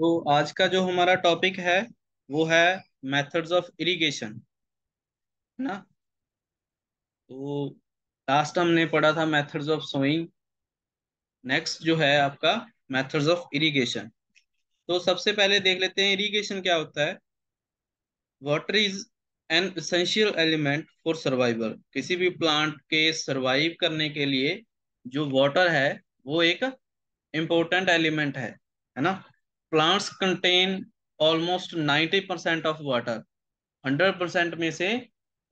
तो आज का जो हमारा टॉपिक है वो है मेथड्स ऑफ इरिगेशन ना तो लास्ट हमने पढ़ा था मेथड्स ऑफ सोइंग नेक्स्ट जो है आपका मेथड्स ऑफ इरिगेशन तो सबसे पहले देख लेते हैं इरिगेशन क्या होता है water is an essential element for survival किसी भी प्लांट के सर्वाइव करने के लिए जो वाटर है वो एक इम्पोर्टेंट एलिमेंट है है ना plants contain almost 90 percent of water 100 percent में से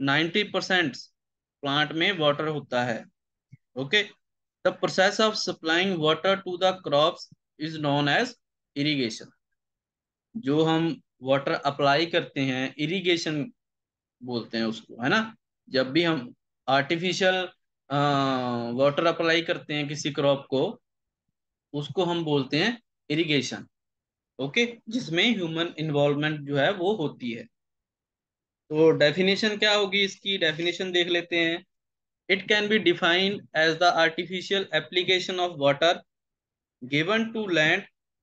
90 परसेंट प्लांट में वाटर होता है okay the process of supplying water to the crops is known as irrigation जो हम वाटर अप्लाई करते हैं इरिगेशन बोलते हैं उसको है ना जब भी हम आर्टिफिशियल वाटर अप्लाई करते हैं किसी क्रॉप को उसको हम बोलते हैं इरिगेशन ओके जिसमें ह्यूमन इन्वॉल्वमेंट जो है वो होती है तो डेफिनेशन क्या होगी इसकी डेफिनेशन देख लेते हैं it can be defined as the artificial application of water given to land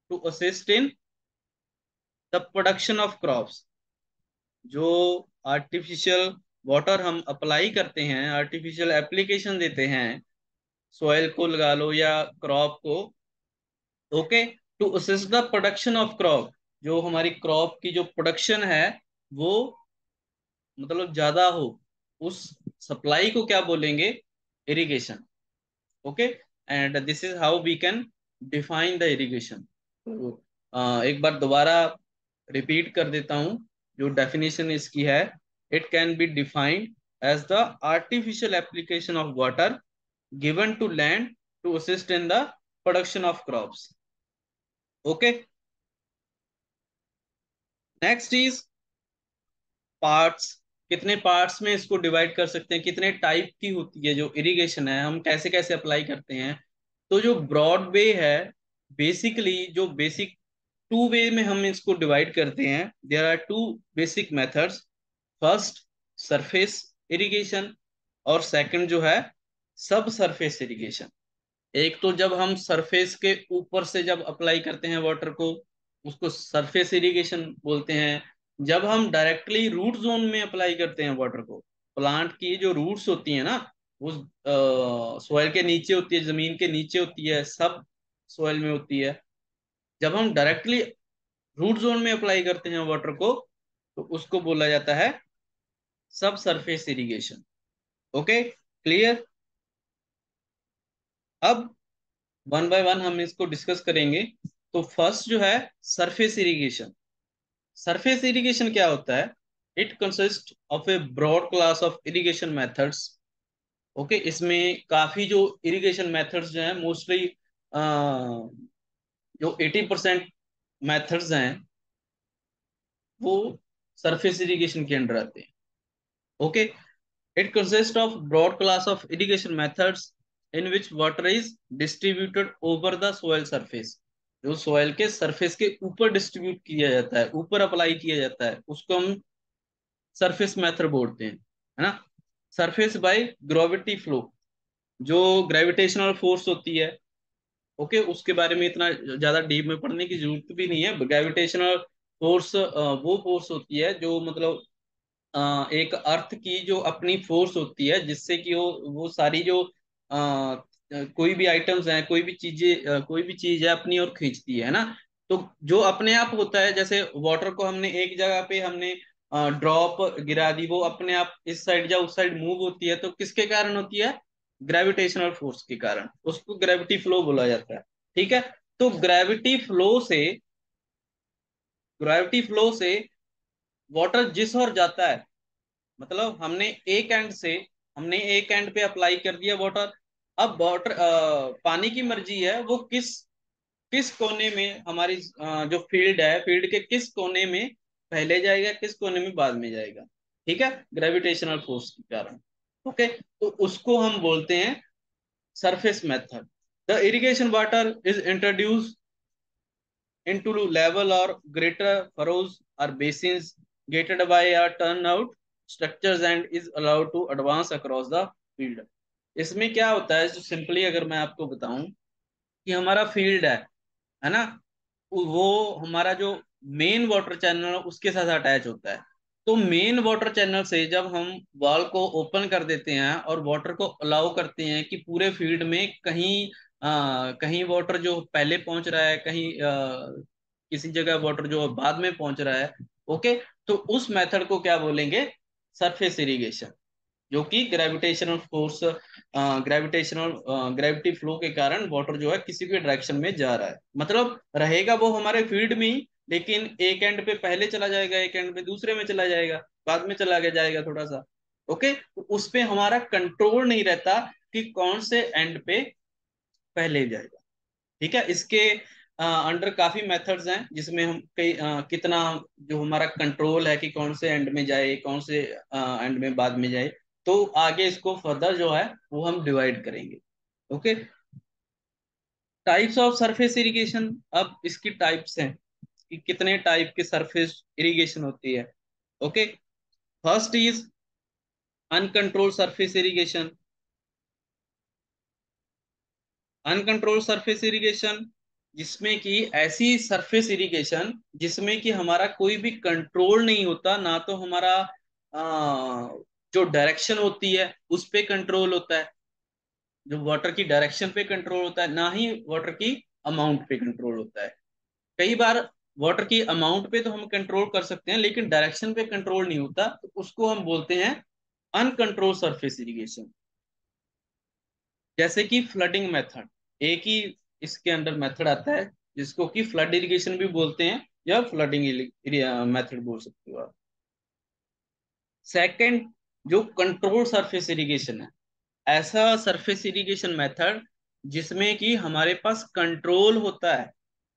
to assist in the production of crops जो आर्टिफिशियल वाटर हम अप्लाई करते हैं आर्टिफिशियल एप्लीकेशन देते हैं सॉइल को लगा लो या क्रॉप को okay okay? To assess the production of crop जो हमारी क्रॉप की जो प्रोडक्शन है वो मतलब ज्यादा हो उस सप्लाई को क्या बोलेंगे irrigation okay and this is how we can define the irrigation एक बार दोबारा रिपीट कर देता हूँ जो डेफिनेशन इसकी है it can be defined as the artificial application of water given to land to assist in the production of crops okay next is parts कितने पार्ट्स में इसको डिवाइड कर सकते हैं कितने टाइप की होती है जो इरिगेशन है हम कैसे कैसे अप्लाई करते हैं तो जो ब्रॉड वे है बेसिकली जो बेसिक टू वे में हम इसको डिवाइड करते हैं there are two basic methods first surface irrigation और सेकंड जो है सब सरफेस इरिगेशन एक तो जब हम सरफेस के ऊपर से जब अप्लाई करते हैं वाटर को उसको सरफेस इरिगेशन बोलते हैं जब हम डायरेक्टली रूट जोन में अप्लाई करते हैं वाटर को प्लांट की जो रूट्स होती है ना उस सॉइल के नीचे होती है जमीन के नीचे होती है सब सॉइल में होती है जब हम डायरेक्टली रूट जोन में अप्लाई करते हैं वाटर को तो उसको बोला जाता है sub surface irrigation okay clear अब वन बाय वन हम इसको डिस्कस करेंगे तो फर्स्ट जो है सरफेस इरिगेशन सरफेस इरिगेशन क्या होता है it consist of a broad class of irrigation methods okay इसमें काफी जो इरिगेशन मेथड्स जो हैं मोस्टली जो 80 परसेंट मैथड्स हैं वो सरफेस इरिगेशन के अंडर आते हैं okay it consist of broad class of irrigation methods in which water is distributed over the soil surface जो सोयल के सरफेस के ऊपर डिस्ट्रीब्यूट किया जाता है ऊपर अप्लाई किया जाता है उसको हम सरफेस मैथड बोलते हैं है ना सरफेस बाय ग्रेविटी फ्लो जो ग्रेविटेशनल फोर्स होती है ओके okay, उसके बारे में इतना ज्यादा डीप में पढ़ने की जरूरत भी नहीं है ग्रेविटेशनल फोर्स वो फोर्स होती है जो मतलब एक अर्थ की जो अपनी फोर्स होती है जिससे कि वो वो सारी जो कोई भी आइटम्स हैं कोई भी चीजें कोई भी चीज है अपनी ओर खींचती है ना तो जो अपने आप होता है जैसे वाटर को हमने एक जगह पे हमने ड्रॉप गिरा दी वो अपने आप इस साइड या उस साइड मूव होती है तो किसके कारण होती है ग्रेविटेशनल फोर्स के कारण उसको ग्रेविटी फ्लो बोला जाता है ठीक है तो ग्रेविटी फ्लो से ग्रेविटी फ्लो से वाटर जिस ओर जाता है मतलब हमने एक एंड से हमने एक एंड पे अप्लाई कर दिया वाटर अब वॉटर पानी की मर्जी है वो किस किस कोने में हमारी जो फील्ड है फील्ड के किस कोने में पहले जाएगा किस कोने में बाद में जाएगा ठीक है ग्रेविटेशनल फोर्स के कारण ओके तो उसको हम बोलते हैं surface method the irrigation water is introduce into level or greater furrows or basins gated by turn out structures and is allowed to advance across the field इसमें क्या होता है सिंपली अगर मैं आपको बताऊं कि हमारा फील्ड है है ना वो हमारा जो मेन वाटर चैनल उसके साथ अटैच होता है तो मेन वाटर चैनल से जब हम वॉल को ओपन कर देते हैं और वाटर को अलाउ करते हैं कि पूरे फील्ड में कहीं आ, कहीं वाटर जो पहले पहुंच रहा है कहीं आ, किसी जगह वाटर जो बाद में पहुंच रहा है ओके तो उस मेथड को क्या बोलेंगे सरफेस इरिगेशन जो कि gravitational force gravitational gravity flow के कारण वाटर जो है किसी भी डायरेक्शन में जा रहा है मतलब रहेगा वो हमारे फील्ड में ही लेकिन एक एंड पे पहले चला जाएगा एक एंड पे दूसरे में चला जाएगा बाद में चला गया जाएगा थोड़ा सा ओके तो उस पर हमारा कंट्रोल नहीं रहता कि कौन से एंड पे पहले जाएगा ठीक है इसके अंडर काफी मेथड्स हैं जिसमें हम कई कितना जो हमारा कंट्रोल है कि कौन से एंड में जाए कौन से एंड में बाद में जाए तो आगे इसको फर्दर जो है वो हम डिवाइड करेंगे okay types of surface irrigation अब इसकी टाइप्स हैं कि कितने टाइप की सरफेस इरिगेशन होती है okay first is uncontrolled surface irrigation uncontrolled surface irrigation जिसमें कि ऐसी सरफेस इरिगेशन जिसमें कि हमारा कोई भी कंट्रोल नहीं होता ना तो हमारा जो डायरेक्शन होती है उस पर कंट्रोल होता है जो वाटर की डायरेक्शन पे कंट्रोल होता है ना ही वाटर की अमाउंट पे कंट्रोल होता है कई बार वाटर की अमाउंट पे तो हम कंट्रोल कर सकते हैं लेकिन डायरेक्शन पे कंट्रोल नहीं होता तो उसको हम बोलते हैं अनकंट्रोल सरफेस इरिगेशन जैसे कि फ्लडिंग मेथड एक ही इसके अंडर मेथड आता है जिसको कि फ्लड इरिगेशन भी बोलते हैं या फ्लडिंग मेथड बोल सकते हो आप सेकंड जो कंट्रोल सरफेस इरिगेशन है ऐसा सरफेस इरिगेशन मेथड जिसमें कि हमारे पास कंट्रोल होता है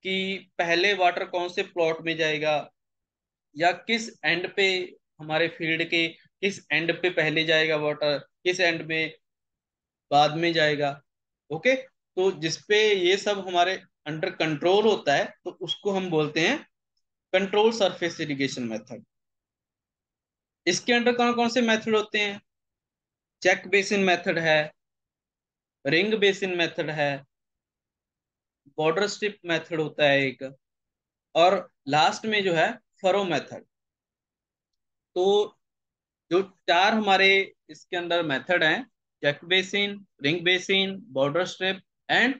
कि पहले वाटर कौन से प्लॉट में जाएगा या किस एंड पे हमारे फील्ड के किस एंड पे पहले जाएगा वाटर किस एंड में बाद में जाएगा ओके तो जिसपे ये सब हमारे अंडर कंट्रोल होता है तो उसको हम बोलते हैं कंट्रोल सरफेस इरिगेशन मेथड इसके अंडर कौन कौन से मेथड होते हैं चेक बेसिन मेथड है रिंग बेसिन मेथड है बॉर्डर स्ट्रिप मेथड होता है एक और लास्ट में जो है फरो मेथड तो जो चार हमारे इसके अंदर मेथड हैं check basin ring basin border strip and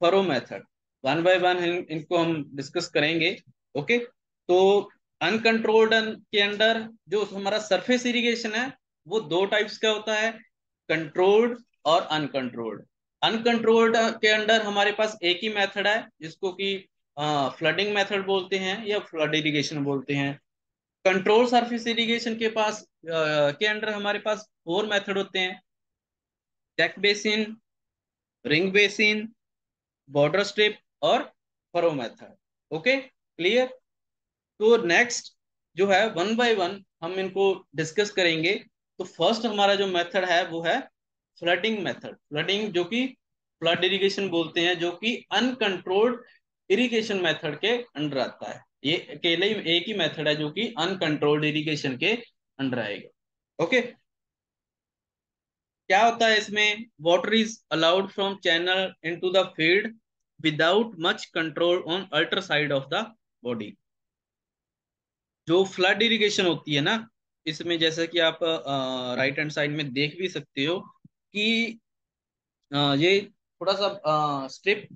furrow method one by one इनको हम डिस्कस करेंगे ओके तो अनकंट्रोल्ड के अंडर जो हमारा सरफेस इरिगेशन है वो दो टाइप्स का होता है कंट्रोल्ड और अनकंट्रोल्ड अनकंट्रोल्ड के अंडर हमारे पास एक ही मेथड है जिसको कि फ्लडिंग मेथड बोलते हैं या फ्लड इरिगेशन बोलते हैं कंट्रोल सरफेस इरिगेशन के पास आ, के अंडर हमारे पास फोर मेथड होते हैं check basin ring basin border strip और फरो मेथड ओके क्लियर तो नेक्स्ट जो है वन बाय वन हम इनको डिस्कस करेंगे तो फर्स्ट हमारा जो मेथड है वो है फ्लडिंग मेथड फ्लडिंग जो कि फ्लड इरिगेशन बोलते हैं जो कि अनकंट्रोल्ड इरिगेशन मेथड के अंडर आता है ये अकेले ही एक ही मेथड है जो कि अनकंट्रोल्ड इरिगेशन के अंडर आएगा ओके क्या होता है इसमें water is allowed from channel into the field without much control on alter side of the body जो फ्लड इरिगेशन होती है ना इसमें जैसा कि आप राइट हैंड साइड में देख भी सकते हो कि आ, ये थोड़ा सा आ, स्ट्रिप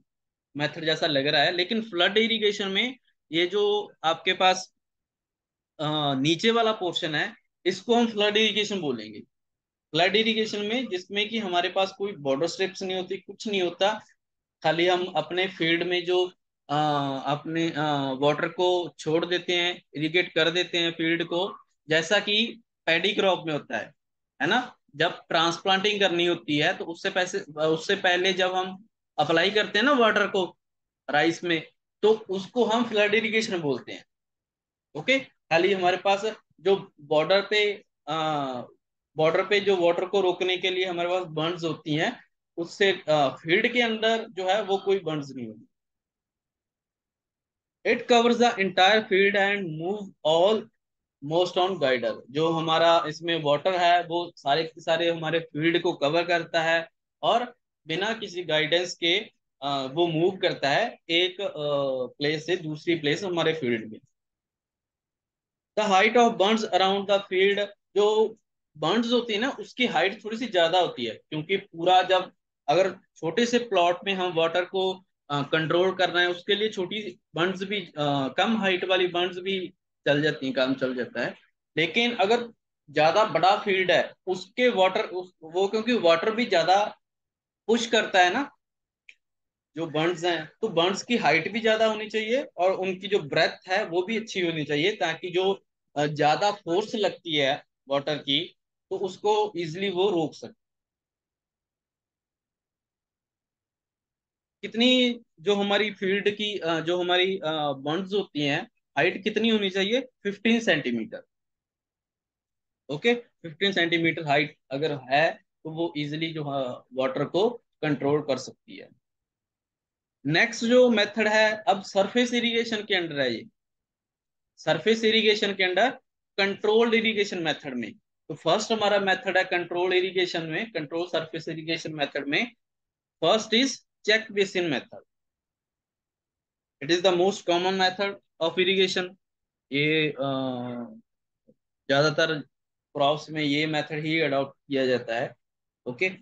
मेथड जैसा लग रहा है लेकिन फ्लड इरिगेशन में ये जो आपके पास आ, नीचे वाला पोर्शन है इसको हम फ्लड इरिगेशन बोलेंगे फ्लड इरिगेशन में जिसमें कि हमारे पास कोई बॉर्डर स्ट्रिप्स नहीं होती कुछ नहीं होता खाली हम अपने फील्ड में जो अपने वाटर को छोड़ देते हैं इरिगेट कर देते हैं फील्ड को जैसा कि पैडी क्रॉप में होता है है ना जब ट्रांसप्लांटिंग करनी होती है तो उससे पैसे उससे पहले जब हम अप्लाई करते हैं ना वाटर को राइस में तो उसको हम फ्लड इरिगेशन बोलते हैं ओके खाली हमारे पास जो बॉर्डर पे बॉर्डर पे जो वाटर को रोकने के लिए हमारे पास बर्ड्स होती हैं उससे फील्ड के अंदर जो है वो कोई बंड्स नहीं होती it covers the entire field and move almost unguided जो हमारा इसमें वाटर है वो सारे के सारे हमारे फील्ड को कवर करता है और बिना किसी गाइडेंस के वो मूव करता है एक प्लेस से दूसरी प्लेस हमारे फील्ड में the height of bunds around the field जो बर्ड्स होती है ना उसकी हाइट थोड़ी सी ज्यादा होती है क्योंकि पूरा जब अगर छोटे से प्लॉट में हम वाटर को कंट्रोल करना है उसके लिए छोटी बंड्स भी आ, कम हाइट वाली बंड्स भी चल जाती हैं काम चल जाता है लेकिन अगर ज्यादा बड़ा फील्ड है उसके वाटर उस, वो क्योंकि वाटर भी ज्यादा पुश करता है ना जो बर्ड्स हैं तो बर्ड्स की हाइट भी ज्यादा होनी चाहिए और उनकी जो ब्रेथ है वो भी अच्छी होनी चाहिए ताकि जो ज्यादा फोर्स लगती है वाटर की तो उसको इजिली वो रोक सके कितनी जो हमारी फील्ड की जो हमारी बॉन्ड्स होती हैं हाइट कितनी होनी चाहिए 15 सेंटीमीटर ओके 15 सेंटीमीटर हाइट अगर है तो वो इजिली जो वाटर को कंट्रोल कर सकती है नेक्स्ट जो मेथड है अब सरफेस इरिगेशन के अंडर है ये सरफेस इरिगेशन के अंडर कंट्रोल्ड इरिगेशन मेथड में तो फर्स्ट हमारा मेथड है कंट्रोल इरिगेशन में कंट्रोल सरफेस इरिगेशन मेथड में first is check basin method it is the most common method of irrigation ये ज्यादातर क्रॉप्स में ये मेथड ही अडॉप्ट किया जाता है ओके okay?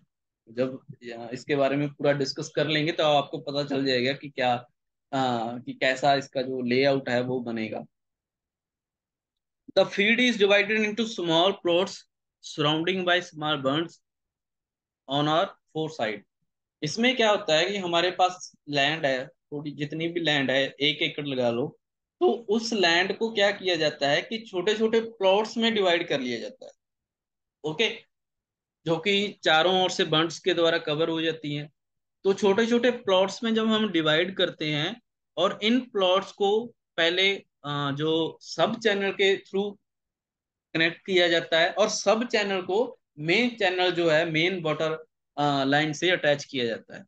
जब इसके बारे में पूरा डिस्कस कर लेंगे तो आपको पता चल जाएगा कि क्या आ, कि कैसा इसका जो लेआउट है वो बनेगा the field is divided into small plots surrounding by small bunds on all four side इसमें क्या होता है कि हमारे पास लैंड है थोड़ी जितनी भी लैंड है एक एकड़ लगा लो तो उस लैंड को क्या किया जाता है कि छोटे छोटे प्लॉट्स में डिवाइड कर लिया जाता है ओके जो कि चारों ओर से बंट्स के द्वारा कवर हो जाती हैं तो छोटे छोटे प्लॉट्स में जब हम डिवाइड करते हैं और इन प्लॉट्स को पहले जो सब चैनल के थ्रू कनेक्ट किया जाता है और सब चैनल को मेन चैनल जो है मेन वाटर लाइन से अटैच किया जाता है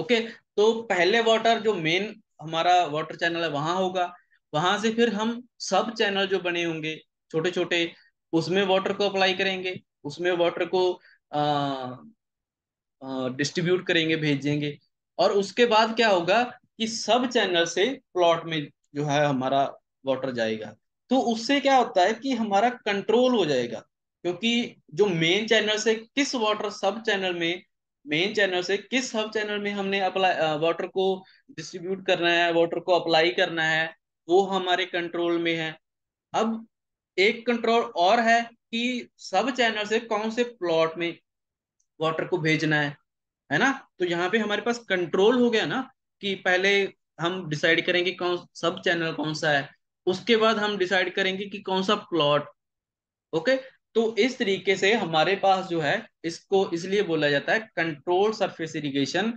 ओके तो पहले वाटर जो मेन हमारा वाटर चैनल है वहां होगा वहां से फिर हम सब चैनल जो बने होंगे छोटे छोटे उसमें वाटर को अप्लाई करेंगे उसमें वाटर को डिस्ट्रीब्यूट करेंगे भेजेंगे और उसके बाद क्या होगा कि सब चैनल से प्लॉट में जो है हमारा वाटर जाएगा तो उससे क्या होता है कि हमारा कंट्रोल हो जाएगा क्योंकि जो मेन चैनल से किस वाटर सब चैनल में मेन चैनल से किस सब चैनल में हमने अप्लाई वाटर को डिस्ट्रीब्यूट करना है वाटर को अप्लाई करना है वो हमारे कंट्रोल में है अब एक कंट्रोल और है कि सब चैनल से कौन से प्लॉट में वाटर को भेजना है है ना तो यहाँ पे हमारे पास कंट्रोल हो गया ना कि पहले हम डिसाइड करेंगे कौन सब चैनल कौन सा है उसके बाद हम डिसाइड करेंगे कि कौन सा प्लॉट ओके तो इस तरीके से हमारे पास जो है इसको इसलिए बोला जाता है कंट्रोल सरफेस इरिगेशन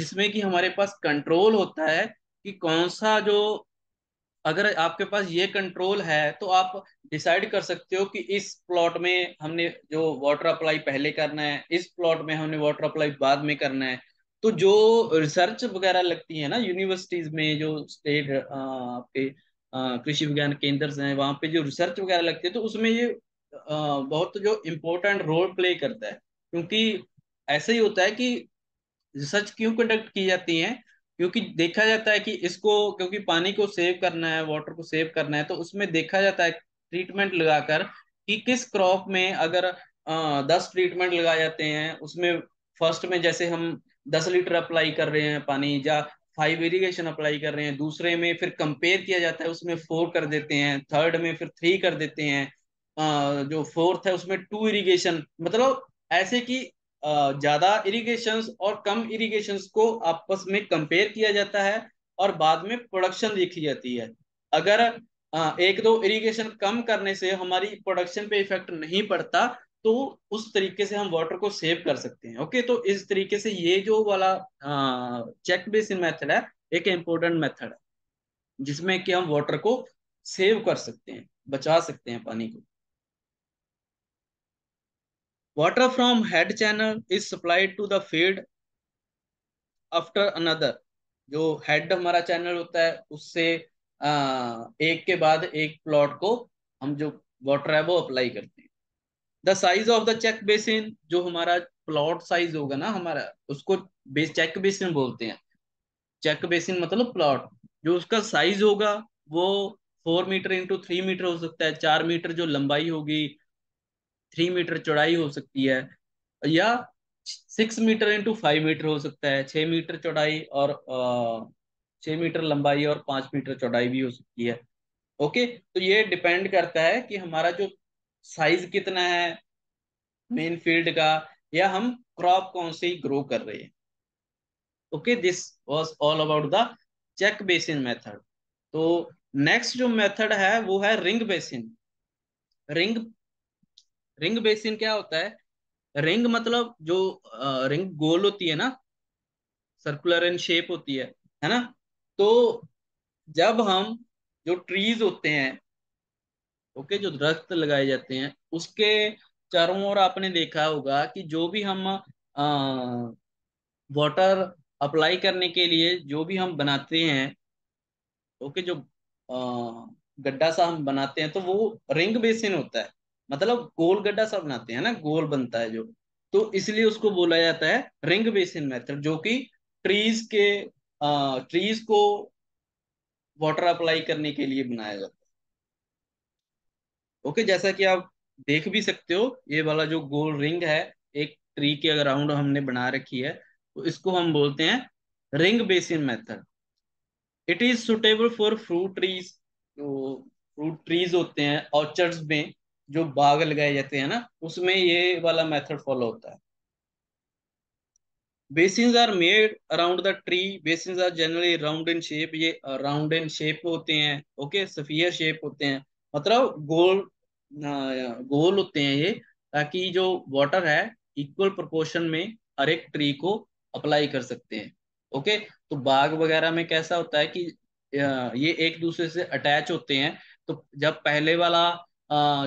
जिसमें कि हमारे पास कंट्रोल होता है कि कौन सा जो अगर आपके पास ये कंट्रोल है तो आप डिसाइड कर सकते हो कि इस प्लॉट में हमने जो वाटर अप्लाई पहले करना है इस प्लॉट में हमने वाटर अप्लाई बाद में करना है तो जो रिसर्च वगैरह लगती है ना यूनिवर्सिटीज में जो स्टेट आपके कृषि विज्ञान केंद्र हैं वहां पे जो रिसर्च वगैरह लगती है तो उसमें ये बहुत जो इम्पोर्टेंट रोल प्ले करता है क्योंकि ऐसे ही होता है कि रिसर्च क्यों कंडक्ट की जाती है क्योंकि देखा जाता है कि इसको क्योंकि पानी को सेव करना है वाटर को सेव करना है तो उसमें देखा जाता है ट्रीटमेंट लगाकर कि किस क्रॉप में अगर आ, दस ट्रीटमेंट लगाए जाते हैं उसमें फर्स्ट में जैसे हम दस लीटर अप्लाई कर रहे हैं पानी या फाइव इरिगेशन अप्लाई कर रहे हैं दूसरे में फिर कंपेयर किया जाता है उसमें फोर कर देते हैं थर्ड में फिर थ्री कर देते हैं जो फोर्थ है उसमें टू इरिगेशन मतलब ऐसे कि ज्यादा इरिगेशन और कम इरिगेशन को आपस में कंपेयर किया जाता है और बाद में प्रोडक्शन देखी जाती है अगर एक दो इरिगेशन कम करने से हमारी प्रोडक्शन पे इफेक्ट नहीं पड़ता तो उस तरीके से हम वाटर को सेव कर सकते हैं ओके तो इस तरीके से ये जो वाला चेक बेसिन मेथड है एक इम्पोर्टेंट मेथड है जिसमें कि हम वाटर को सेव कर सकते हैं बचा सकते हैं पानी को Water from head channel is supplied to the feed after another. जो हेड हमारा चैनल होता है उससे आ, एक के बाद एक प्लॉट को हम जो वाटर है वो अप्लाई करते हैं the size of the check basin जो हमारा प्लॉट साइज होगा ना हमारा उसको बेस, चेक बेसिन बोलते हैं चेक बेसिन मतलब प्लॉट जो उसका साइज होगा वो four metre into three metre हो सकता है चार मीटर जो लंबाई होगी थ्री मीटर चौड़ाई हो सकती है या six metre into five metre हो सकता है छह मीटर चौड़ाई और छह मीटर लंबाई और पांच मीटर चौड़ाई भी हो सकती है ओके तो ये डिपेंड करता है कि हमारा जो साइज कितना है मेन फील्ड का या हम क्रॉप कौन से ग्रो कर रहे हैं okay this was all about the check basin method तो नेक्स्ट जो मेथड है वो है ring basin ring ring basin क्या होता है रिंग मतलब जो रिंग गोल होती है ना सर्कुलर इन शेप होती है है ना तो जब हम जो ट्रीज होते हैं ओके जो दरख्त लगाए जाते हैं उसके चारों ओर आपने देखा होगा कि जो भी हम वाटर अप्लाई करने के लिए जो भी हम बनाते हैं ओके जो गड्ढा सा हम बनाते हैं तो वो रिंग बेसिन होता है मतलब गोल गड्ढा सा बनाते हैं ना गोल बनता है जो तो इसलिए उसको बोला जाता है रिंग बेसिन मेथड जो कि ट्रीज के आ, ट्रीज को वाटर अप्लाई करने के लिए बनाया जाता है ओके जैसा कि आप देख भी सकते हो ये वाला जो गोल रिंग है एक ट्री के अराउंड हमने बना रखी है तो इसको हम बोलते हैं ring basin method it is suitable for fruit trees जो तो फ्रूट ट्रीज होते हैं ऑर्चर्ड्स में जो बाग लगाए जाते हैं ना उसमें ये वाला मेथड फॉलो होता है basins are made around the tree basins are generally round in shape ये राउंड इन शेप होते हैं ओके सफियर शेप होते हैं मतलब गोल uh, गोल होते हैं ये ताकि जो वाटर है इक्वल प्रोपोर्शन में हर एक ट्री को अप्लाई कर सकते हैं ओके तो बाग वगैरह में कैसा होता है कि uh, ये एक दूसरे से अटैच होते हैं तो जब पहले वाला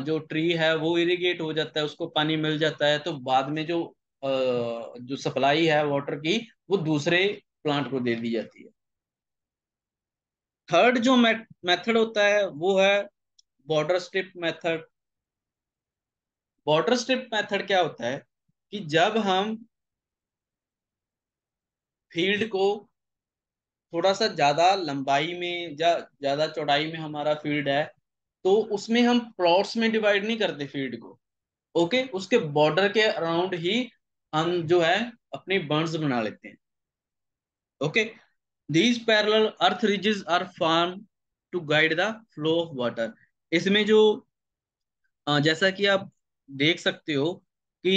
जो ट्री है वो इरिगेट हो जाता है उसको पानी मिल जाता है तो बाद में जो जो सप्लाई है वाटर की वो दूसरे प्लांट को दे दी जाती है थर्ड जो मेथड होता है वो है border strip method border strip method क्या होता है कि जब हम फील्ड को थोड़ा सा ज्यादा लंबाई में या ज्यादा चौड़ाई में हमारा फील्ड है तो उसमें हम प्लॉट्स में डिवाइड नहीं करते फील्ड को ओके उसके बॉर्डर के अराउंड ही हम जो है अपने बर्ड्स बना लेते हैं okay these parallel earth ridges are form to guide the flow of water इसमें जो जैसा कि आप देख सकते हो कि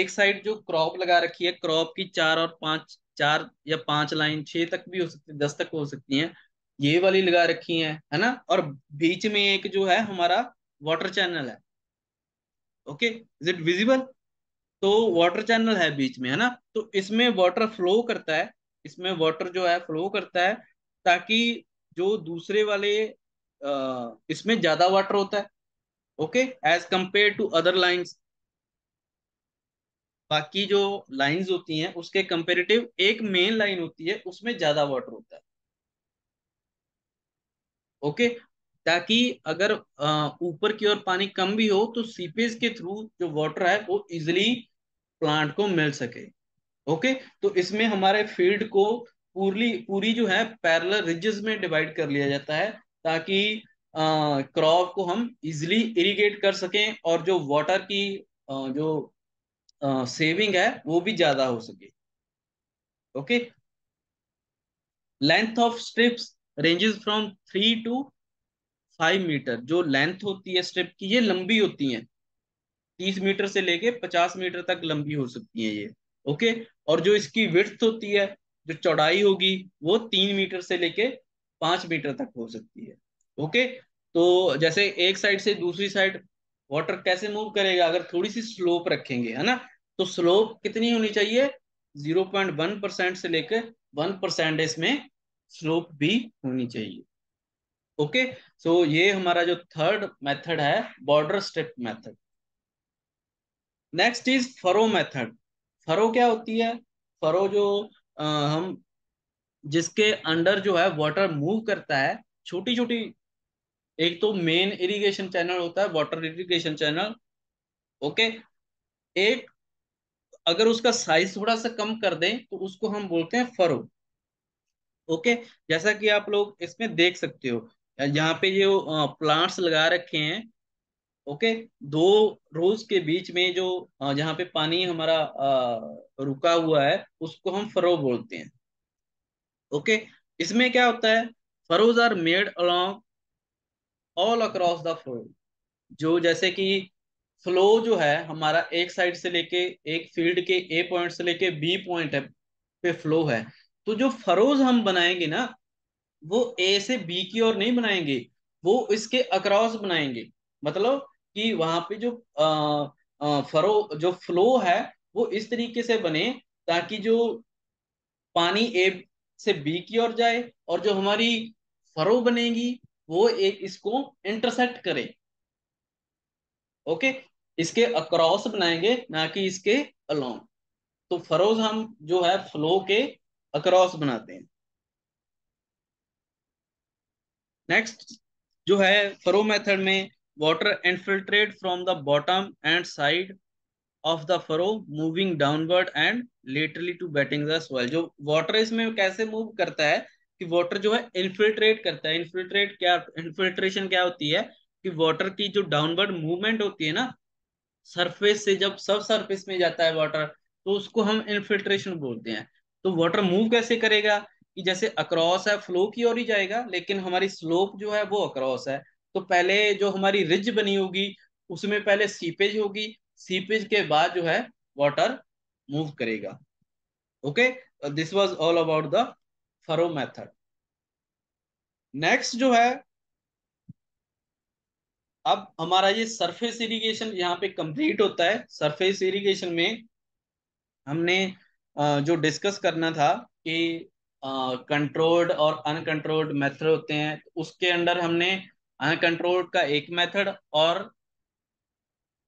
एक साइड जो क्रॉप लगा रखी है क्रॉप की चार और पांच चार या पांच लाइन छह तक भी हो सकती है दस तक हो सकती है ये वाली लगा रखी है है ना और बीच में एक जो है हमारा वाटर चैनल है ओके इज इट विजिबल तो वाटर चैनल है बीच में है ना तो इसमें वाटर फ्लो करता है इसमें वाटर जो है फ्लो करता है ताकि जो दूसरे वाले आ, इसमें ज्यादा वाटर होता है okay as compare to other lines बाकी जो लाइंस होती हैं उसके कंपेरेटिव एक मेन लाइन होती है उसमें ज्यादा वाटर होता है ओके ताकि अगर ऊपर की ओर पानी कम भी हो तो सीपेज के थ्रू जो वाटर है वो इजिली प्लांट को मिल सके ओके तो इसमें हमारे फील्ड को पूरी पूरी जो है पैरल रिजेस में डिवाइड कर लिया जाता है ताकि क्रॉप को हम इजिली इरिगेट कर सकें और जो वाटर की आ, जो आ, सेविंग है वो भी ज्यादा हो सके okay length of strips ranges from three to five metre जो लेंथ होती है स्ट्रिप की ये लंबी होती है तीस मीटर से लेके पचास मीटर तक लंबी हो सकती है ये ओके और जो इसकी विर्थ होती है जो चौड़ाई होगी वो तीन मीटर से लेके पांच मीटर तक हो सकती है ओके तो जैसे एक साइड से दूसरी साइड वाटर कैसे मूव करेगा अगर थोड़ी सी स्लोप रखेंगे है ना तो स्लोप कितनी होनी चाहिए जीरो पॉइंट वन परसेंट से लेकर वन परसेंट इसमें स्लोप भी होनी चाहिए ओके सो so, ये हमारा जो थर्ड मेथड है border strip method next is furrow method furrow क्या होती है फरो जो आ, हम जिसके अंडर जो है वाटर मूव करता है छोटी छोटी एक तो मेन इरिगेशन चैनल होता है वाटर इरिगेशन चैनल ओके एक अगर उसका साइज थोड़ा सा कम कर दें तो उसको हम बोलते हैं फरो ओके जैसा कि आप लोग इसमें देख सकते हो यहाँ पे जो प्लांट्स लगा रखे हैं ओके दो रोज के बीच में जो जहाँ पे पानी हमारा रुका हुआ है उसको हम फरो बोलते हैं ओके इसमें क्या होता है furrows are made along all across the flow जो जैसे कि फ्लो जो है हमारा एक साइड से लेके एक फील्ड के ए पॉइंट से लेके बी पॉइंट पे फ्लो है तो जो फरोज हम बनाएंगे ना वो ए से बी की ओर नहीं बनाएंगे वो इसके अक्रॉस बनाएंगे मतलब कि वहां पे जो आ, आ, फरो जो फ्लो है वो इस तरीके से बने ताकि जो पानी ए से बी की ओर जाए और जो हमारी फरो बनेगी वो एक इसको इंटरसेक्ट करे ओके इसके अक्रॉस बनाएंगे ना कि इसके अलोंग तो फरोज हम जो है फ्लो के अक्रॉस बनाते हैं नेक्स्ट जो है फरो मेथड में water infiltrate from the bottom and side of the furrow moving downward and laterally to wetting the soil जो वाटर इसमें कैसे मूव करता है कि वाटर जो है इनफिल्ट्रेट करता है इनफिल्ट्रेट क्या इनफिल्ट्रेशन क्या होती है कि वाटर की जो डाउनवर्ड मूवमेंट होती है ना सरफेस से जब सब सरफेस में जाता है वाटर तो उसको हम इनफिल्ट्रेशन बोलते हैं तो वाटर मूव कैसे करेगा कि जैसे अक्रॉस है फ्लो की ओर ही जाएगा लेकिन हमारी स्लोप जो है वो अक्रॉस है तो पहले जो हमारी रिज बनी होगी उसमें पहले सीपेज होगी सीपेज के बाद जो है वाटर मूव करेगा okay this was all about the furrow method next जो है अब हमारा ये सरफेस इरिगेशन यहाँ पे कंप्लीट होता है सरफेस इरिगेशन में हमने जो डिस्कस करना था कि कंट्रोल्ड और अनकंट्रोल्ड मेथड होते हैं उसके अंदर हमने अनकंट्रोल्ड का एक मेथड और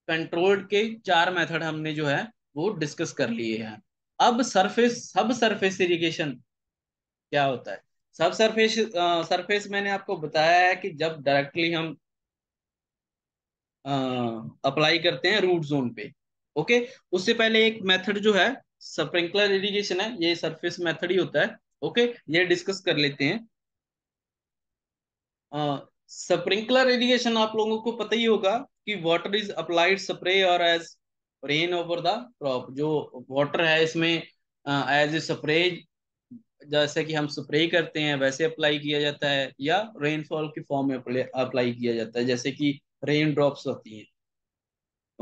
कंट्रोल्ड के चार मेथड हमने जो है वो डिस्कस कर लिए हैं अब सरफेस सब सरफेस इरिगेशन क्या होता है सब सरफेस सरफेस मैंने आपको बताया है कि जब डायरेक्टली हम अप्लाई करते हैं रूट जोन पे ओके उससे पहले एक मेथड जो है स्प्रिंकलर इरिगेशन है ये सरफेस मेथड ही होता है ओके ये डिस्कस कर लेते हैं स्प्रिंकलर uh, इरिगेशन आप लोगों को पता ही होगा कि water is applied spray or as rain over the crop जो वाटर है इसमें एज ए स्प्रे जैसे कि हम स्प्रे करते हैं वैसे अप्लाई किया जाता है या रेनफॉल के फॉर्म में अप्लाई किया जाता है जैसे कि रेन ड्रॉप्स होती हैं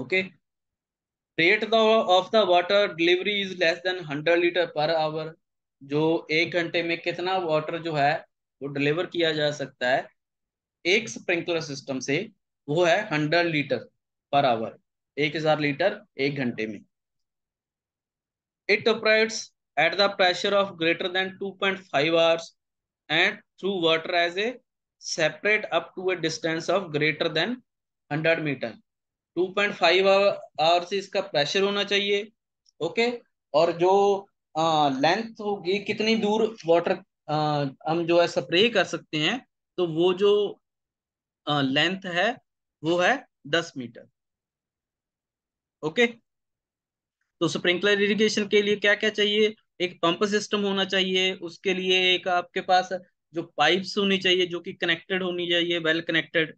okay okay? Rate of the water delivery is less than hundred litre per hour जो एक घंटे में कितना वाटर जो है वो डिलीवर किया जा सकता है एक स्प्रिंकलर सिस्टम से वो है हंड्रेड लीटर पर आवर एक हजार लीटर एक घंटे में it operates at the pressure of greater than two point five hours and throw water as a separate up to a distance of greater than hundred metre two point five hour से इसका pressure होना चाहिए okay और जो length होगी कितनी दूर water हम जो है स्प्रे कर सकते हैं तो वो जो लेंथ है वो है दस मीटर ओके तो स्प्रिंकलर इरिगेशन के लिए क्या क्या चाहिए एक पंप सिस्टम होना चाहिए उसके लिए एक आपके पास जो पाइप्स होनी चाहिए जो कि कनेक्टेड होनी चाहिए वेल कनेक्टेड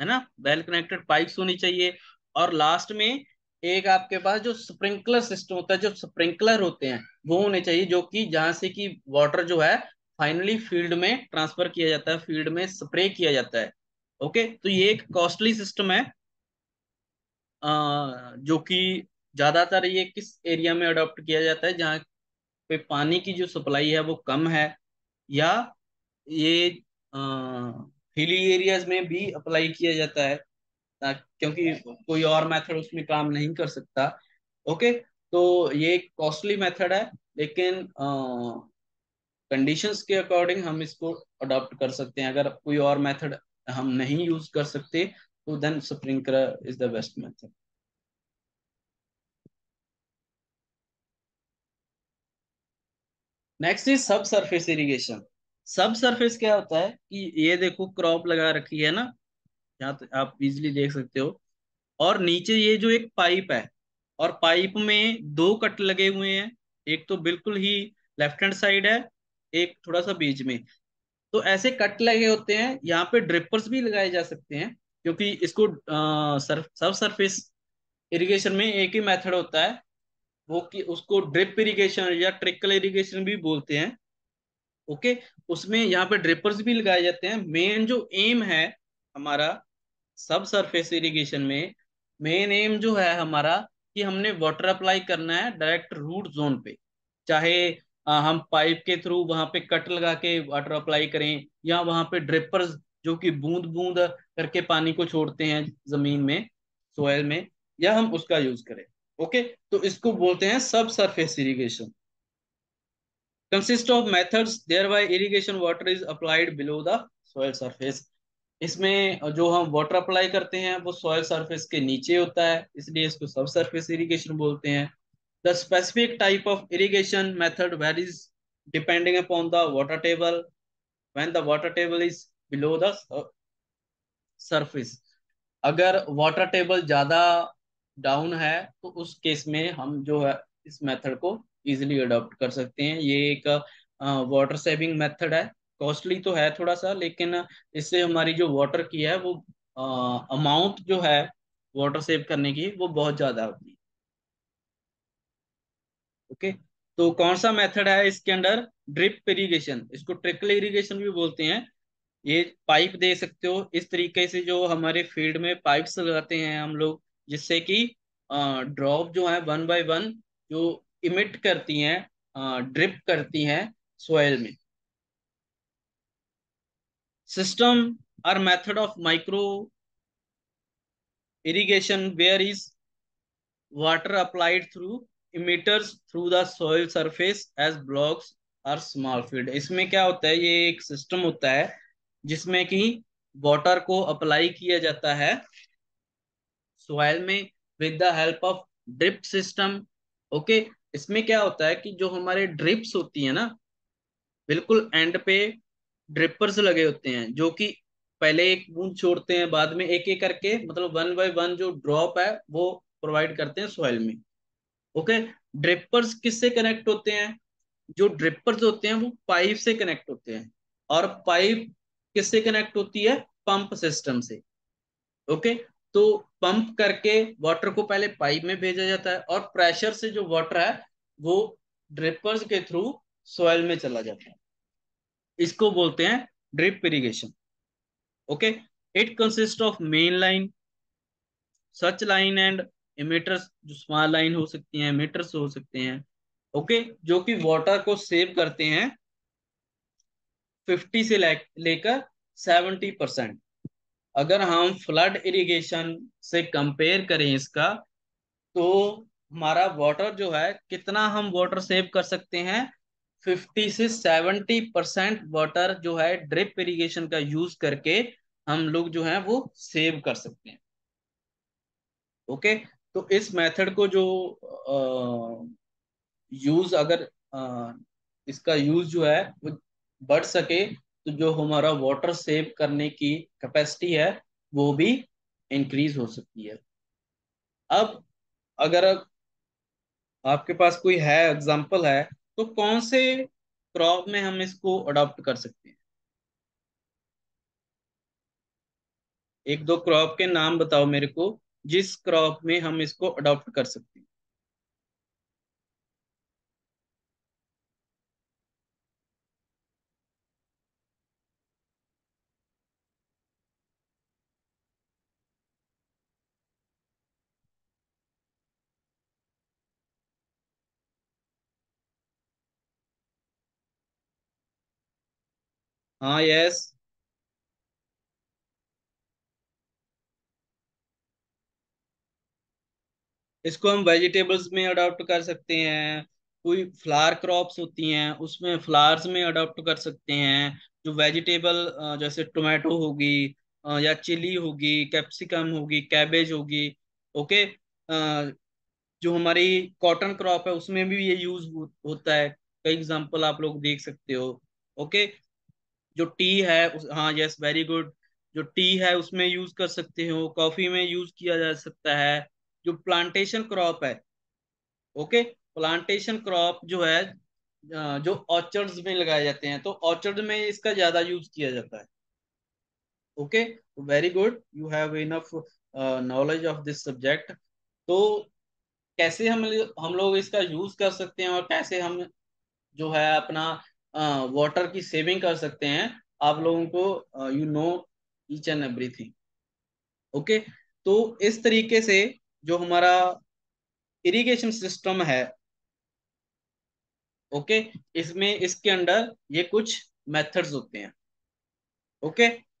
है ना वेल कनेक्टेड पाइप्स होनी चाहिए और लास्ट में एक आपके पास जो स्प्रिंकलर सिस्टम होता है जो स्प्रिंकलर होते हैं वो होने चाहिए जो कि जहां से कि वाटर जो है फाइनली फील्ड में ट्रांसफर किया जाता है फील्ड में स्प्रे किया जाता है ओके तो ये एक कॉस्टली सिस्टम है आ, जो कि ज्यादातर ये किस एरिया में अडोप्ट किया जाता है जहाँ पे पानी की जो सप्लाई है वो कम है या ये आ, हिली एरियाज में भी अप्लाई किया जाता है क्योंकि कोई और मेथड उसमें काम नहीं कर सकता ओके तो ये एक कॉस्टली मेथड है लेकिन कंडीशंस के अकॉर्डिंग हम इसको अडॉप्ट कर सकते हैं अगर कोई और मेथड हम नहीं यूज कर सकते तो then sprinkler is the best method next is sub surface irrigation sub surface क्या होता है कि ये देखो क्रॉप लगा रखी है ना यहाँ तो आप इजिली देख सकते हो और नीचे ये जो एक पाइप है और पाइप में दो कट लगे हुए हैं एक तो बिल्कुल ही लेफ्ट हैंड साइड है एक थोड़ा सा बीच में तो ऐसे कट लगे होते हैं यहाँ पे ड्रिपर्स भी लगाए जा सकते हैं क्योंकि इसको सब सरफेस इरिगेशन में एक ही मेथड होता है वो कि उसको ड्रिप इरिगेशन या ट्रिकल इरिगेशन भी बोलते हैं ओके उसमें यहाँ पे ड्रिपर्स भी लगाए जाते हैं मेन जो एम है हमारा सब सरफेस इरीगेशन में मेन एम जो है हमारा कि हमने वाटर अप्लाई करना है डायरेक्ट रूट जोन पे चाहे आ, हम पाइप के थ्रू वहां पे कट लगा के वाटर अप्लाई करें या वहां पे ड्रिपर्स जो कि बूंद बूंद करके पानी को छोड़ते हैं जमीन में सोयल में या हम उसका यूज करें ओके तो इसको बोलते हैं sub surface irrigation consist of methods thereby irrigation water is applied below the soil surface इसमें जो हम वाटर अप्लाई करते हैं वो सॉयल सरफेस के नीचे होता है इसलिए इसको सब सरफेस इरीगेशन बोलते हैं the specific type of irrigation method varies depending upon the water table when the water table is below the surface अगर वाटर टेबल ज्यादा डाउन है तो उस केस में हम जो है इस मेथड को इजिली अडॉप्ट कर सकते हैं ये एक वाटर सेविंग मेथड है कॉस्टली तो है थोड़ा सा लेकिन इससे हमारी जो वाटर की है वो अमाउंट जो है वाटर सेव करने की वो बहुत ज्यादा होती है ओके तो कौन सा मेथड है इसके अंदर ड्रिप इरिगेशन इसको ट्रिकल इरिगेशन भी बोलते हैं ये पाइप दे सकते हो इस तरीके से जो हमारे फील्ड में पाइप्स लगाते हैं हम लोग जिससे कि ड्रॉप जो है वन बाय वन जो इमिट करती हैं ड्रिप करती हैं सोयल में system or method of micro irrigation where is water applied through emitters through the soil surface as blocks or small field इसमें क्या होता है ये एक सिस्टम होता है जिसमें कि वाटर को अप्लाई किया जाता है सोयल में with the help of drip system okay इसमें क्या होता है कि जो हमारे ड्रिप्स होती है ना बिल्कुल एंड पे ड्रिपर्स लगे होते हैं जो कि पहले एक बूंद छोड़ते हैं बाद में एक एक करके मतलब वन बाय वन जो ड्रॉप है वो प्रोवाइड करते हैं सॉइल में ओके ड्रिपर्स किससे कनेक्ट होते हैं जो ड्रिपर्स होते हैं वो पाइप से कनेक्ट होते हैं और पाइप किससे कनेक्ट होती है पंप सिस्टम से ओके तो पंप करके वाटर को पहले पाइप में भेजा जाता है और प्रेशर से जो वाटर है वो ड्रिपर्स के थ्रू सॉयल में चला जाता है इसको बोलते हैं drip irrigation okay it consist of main line sub line and emitters जो स्मॉल लाइन हो सकती हैं इमीटर्स हो सकते हैं ओके okay? जो कि वाटर को सेव करते हैं 50 से लेकर 70 परसेंट अगर हम फ्लड इरिगेशन से कंपेयर करें इसका तो हमारा वाटर जो है कितना हम वाटर सेव कर सकते हैं 50 से 70 परसेंट वाटर जो है ड्रिप इरिगेशन का यूज करके हम लोग जो है वो सेव कर सकते हैं ओके तो इस मेथड को जो यूज अगर आ, इसका यूज जो है वो बढ़ सके तो जो हमारा वाटर सेव करने की कैपेसिटी है वो भी इंक्रीज हो सकती है अब अगर आपके पास कोई है एग्जांपल है तो कौन से क्रॉप में हम इसको अडॉप्ट कर सकते हैं एक दो क्रॉप के नाम बताओ मेरे को जिस क्रॉप में हम इसको अडॉप्ट कर सकते हैं हाँ यस इसको हम वेजिटेबल्स में अडोप्ट कर सकते हैं कोई फ्लावर क्रॉप्स होती हैं उसमें फ्लावर्स में अडोप्ट कर सकते हैं जो वेजिटेबल जैसे टोमेटो होगी या चिली होगी कैप्सिकम होगी कैबेज होगी ओके जो हमारी कॉटन क्रॉप है उसमें भी ये यूज होता है कई एग्जांपल आप लोग देख सकते हो ओके जो टी है उस, हाँ यस वेरी गुड जो टी है उसमें यूज कर सकते हो कॉफी में यूज किया जा सकता है जो प्लांटेशन क्रॉप है ओके प्लांटेशन क्रॉप जो है जो ऑर्चर्ड्स में लगाए जाते हैं तो ऑर्चर्ड में इसका ज्यादा यूज किया जाता है okay very good you have enough knowledge of this subject तो कैसे हम हम लोग इसका यूज कर सकते हैं और कैसे हम जो है अपना वाटर की सेविंग कर सकते हैं आप लोगों को you know each and everything okay तो इस तरीके से जो हमारा इरिगेशन सिस्टम है ओके इसमें इसके अंडर ये कुछ मेथड्स होते हैं ओके